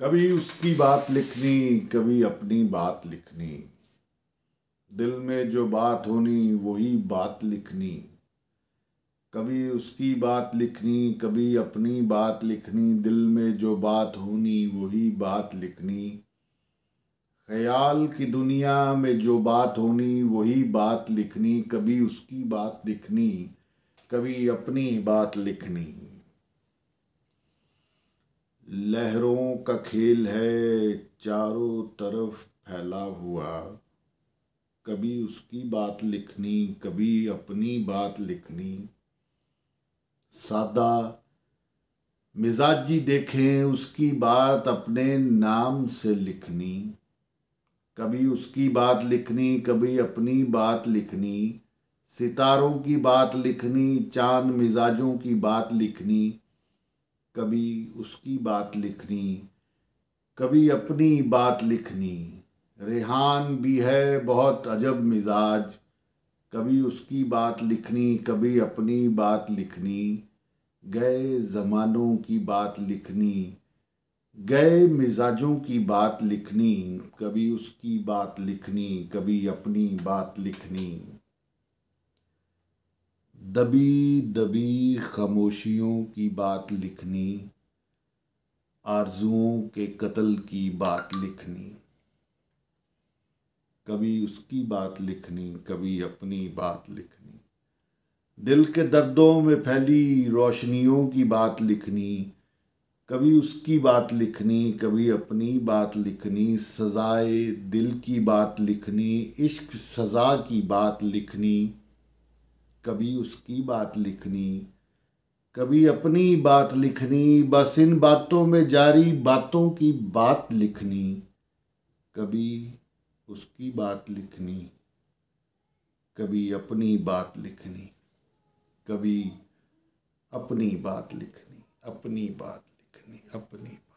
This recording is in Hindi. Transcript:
कभी उसकी बात लिखनी कभी अपनी बात लिखनी दिल में जो बात होनी वही बात लिखनी कभी उसकी बात लिखनी कभी अपनी बात लिखनी दिल में जो बात होनी वही बात लिखनी ख्याल की दुनिया में जो बात होनी वही बात लिखनी कभी उसकी बात लिखनी कभी अपनी बात लिखनी लहरों का खेल है चारों तरफ फैला हुआ कभी उसकी बात लिखनी कभी अपनी बात लिखनी सादा मिजाजी देखें उसकी बात अपने नाम से लिखनी कभी उसकी बात लिखनी कभी अपनी बात लिखनी सितारों की बात लिखनी चांद मिजाजों की बात लिखनी कभी उसकी बात लिखनी कभी अपनी बात लिखनी रेहान भी है बहुत अजब मिजाज कभी उसकी बात लिखनी कभी अपनी बात लिखनी गए ज़मानों की बात लिखनी गए मिजाजों की बात लिखनी कभी उसकी बात लिखनी कभी अपनी बात लिखनी दबी दबी खामोशियों की बात लिखनी आरजुओं के कत्ल की बात लिखनी कभी उसकी बात लिखनी कभी अपनी बात लिखनी दिल के दर्दों में फैली रोशनियों की बात लिखनी कभी उसकी बात लिखनी कभी अपनी बात लिखनी सजाए दिल की बात लिखनी इश्क सज़ा की बात लिखनी कभी उसकी बात लिखनी कभी अपनी बात लिखनी बस इन बातों में जारी बातों की बात लिखनी कभी उसकी बात लिखनी कभी अपनी बात लिखनी कभी अपनी बात लिखनी अपनी बात लिखनी अपनी